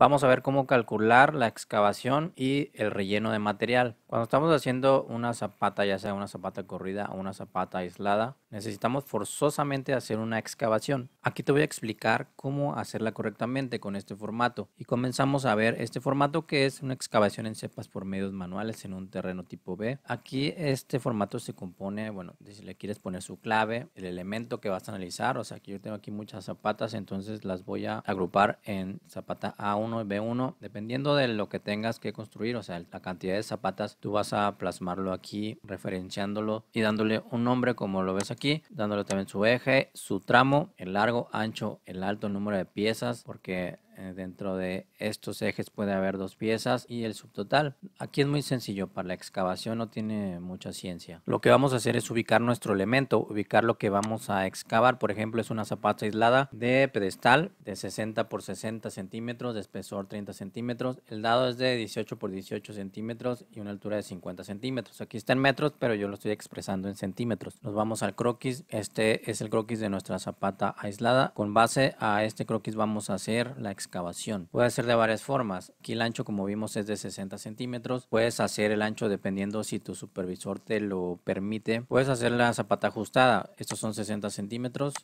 Vamos a ver cómo calcular la excavación y el relleno de material. Cuando estamos haciendo una zapata, ya sea una zapata corrida o una zapata aislada, necesitamos forzosamente hacer una excavación. Aquí te voy a explicar cómo hacerla correctamente con este formato. Y comenzamos a ver este formato que es una excavación en cepas por medios manuales en un terreno tipo B. Aquí este formato se compone, bueno, si le quieres poner su clave, el elemento que vas a analizar. O sea, aquí yo tengo aquí muchas zapatas, entonces las voy a agrupar en zapata A1 B1, dependiendo de lo que tengas que construir, o sea, la cantidad de zapatas, tú vas a plasmarlo aquí, referenciándolo y dándole un nombre como lo ves aquí, dándole también su eje, su tramo, el largo, ancho, el alto, número de piezas, porque eh, dentro de estos ejes puede haber dos piezas y el subtotal. Aquí es muy sencillo, para la excavación no tiene mucha ciencia. Lo que vamos a hacer es ubicar nuestro elemento, ubicar lo que vamos a excavar. Por ejemplo, es una zapata aislada de pedestal de 60 por 60 centímetros, de espesor 30 centímetros. El dado es de 18 por 18 centímetros y una altura de 50 centímetros. Aquí está en metros, pero yo lo estoy expresando en centímetros. Nos vamos al croquis. Este es el croquis de nuestra zapata aislada. Con base a este croquis vamos a hacer la excavación excavación. Puede ser de varias formas. Aquí el ancho, como vimos, es de 60 centímetros. Puedes hacer el ancho dependiendo si tu supervisor te lo permite. Puedes hacer la zapata ajustada. Estos son 60 centímetros.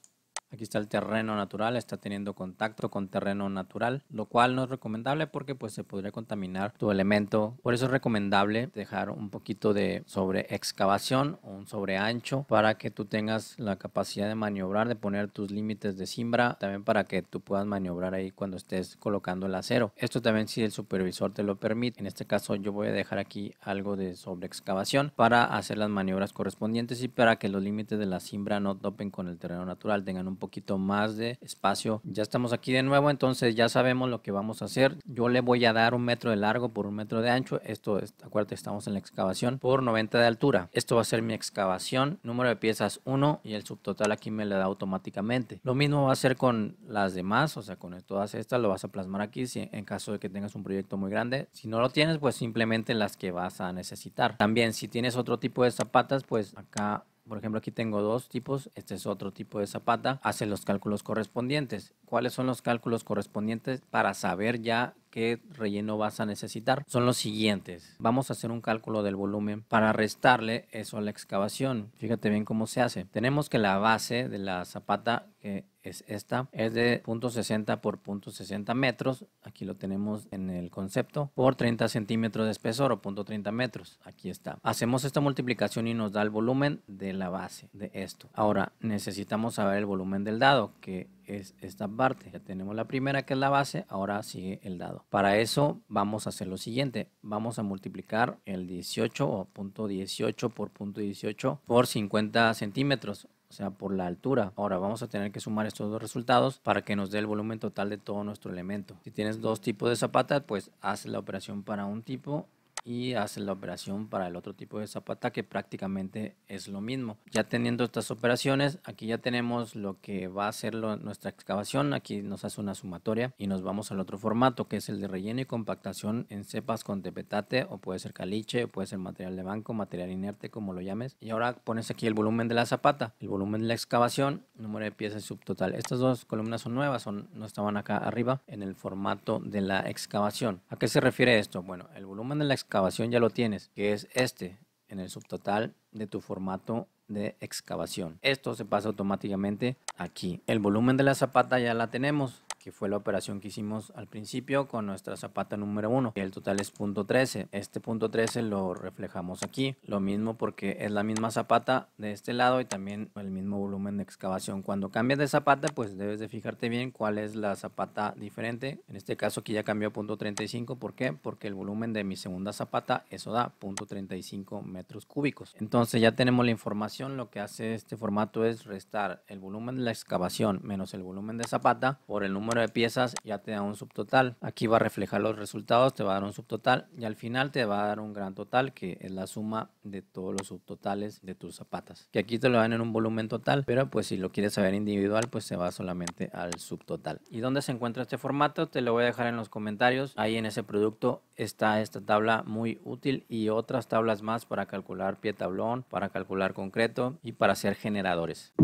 Aquí está el terreno natural, está teniendo contacto con terreno natural, lo cual no es recomendable porque pues se podría contaminar tu elemento. Por eso es recomendable dejar un poquito de sobreexcavación o un sobreancho para que tú tengas la capacidad de maniobrar, de poner tus límites de simbra, también para que tú puedas maniobrar ahí cuando estés colocando el acero. Esto también si el supervisor te lo permite. En este caso yo voy a dejar aquí algo de sobreexcavación para hacer las maniobras correspondientes y para que los límites de la simbra no topen con el terreno natural, tengan un poquito más de espacio. Ya estamos aquí de nuevo, entonces ya sabemos lo que vamos a hacer. Yo le voy a dar un metro de largo por un metro de ancho. Esto, es, acuérdate, estamos en la excavación por 90 de altura. Esto va a ser mi excavación, número de piezas 1 y el subtotal aquí me le da automáticamente. Lo mismo va a ser con las demás, o sea, con todas estas lo vas a plasmar aquí si, en caso de que tengas un proyecto muy grande. Si no lo tienes, pues simplemente las que vas a necesitar. También si tienes otro tipo de zapatas, pues acá por ejemplo, aquí tengo dos tipos, este es otro tipo de zapata, hace los cálculos correspondientes. ¿Cuáles son los cálculos correspondientes para saber ya qué relleno vas a necesitar son los siguientes. Vamos a hacer un cálculo del volumen para restarle eso a la excavación. Fíjate bien cómo se hace. Tenemos que la base de la zapata que es esta, es de 0.60 por 0.60 metros, aquí lo tenemos en el concepto, por 30 centímetros de espesor o 0.30 metros, aquí está. Hacemos esta multiplicación y nos da el volumen de la base de esto. Ahora necesitamos saber el volumen del dado, que es esta parte. Ya tenemos la primera que es la base, ahora sigue el dado. Para eso vamos a hacer lo siguiente. Vamos a multiplicar el 18 o punto 18 por punto 18 por 50 centímetros o sea, por la altura. Ahora vamos a tener que sumar estos dos resultados para que nos dé el volumen total de todo nuestro elemento. Si tienes dos tipos de zapatas, pues haz la operación para un tipo y hace la operación para el otro tipo de zapata que prácticamente es lo mismo. Ya teniendo estas operaciones, aquí ya tenemos lo que va a ser lo, nuestra excavación. Aquí nos hace una sumatoria y nos vamos al otro formato que es el de relleno y compactación en cepas con tepetate o puede ser caliche, puede ser material de banco, material inerte como lo llames. Y ahora pones aquí el volumen de la zapata, el volumen de la excavación, número de piezas subtotal. Estas dos columnas son nuevas, son, no estaban acá arriba en el formato de la excavación. ¿A qué se refiere esto? Bueno, el volumen de la excavación ya lo tienes, que es este, en el subtotal de tu formato de excavación. Esto se pasa automáticamente aquí. El volumen de la zapata ya la tenemos que fue la operación que hicimos al principio con nuestra zapata número 1. El total es punto 13. Este punto 13 lo reflejamos aquí. Lo mismo porque es la misma zapata de este lado y también el mismo volumen de excavación. Cuando cambias de zapata, pues debes de fijarte bien cuál es la zapata diferente. En este caso aquí ya cambió punto 35. ¿Por qué? Porque el volumen de mi segunda zapata, eso da punto 35 metros cúbicos. Entonces ya tenemos la información. Lo que hace este formato es restar el volumen de la excavación menos el volumen de zapata por el número de piezas ya te da un subtotal. Aquí va a reflejar los resultados, te va a dar un subtotal y al final te va a dar un gran total que es la suma de todos los subtotales de tus zapatas. Que aquí te lo dan en un volumen total, pero pues si lo quieres saber individual, pues se va solamente al subtotal. ¿Y dónde se encuentra este formato? Te lo voy a dejar en los comentarios. Ahí en ese producto está esta tabla muy útil y otras tablas más para calcular pie tablón, para calcular concreto y para hacer generadores.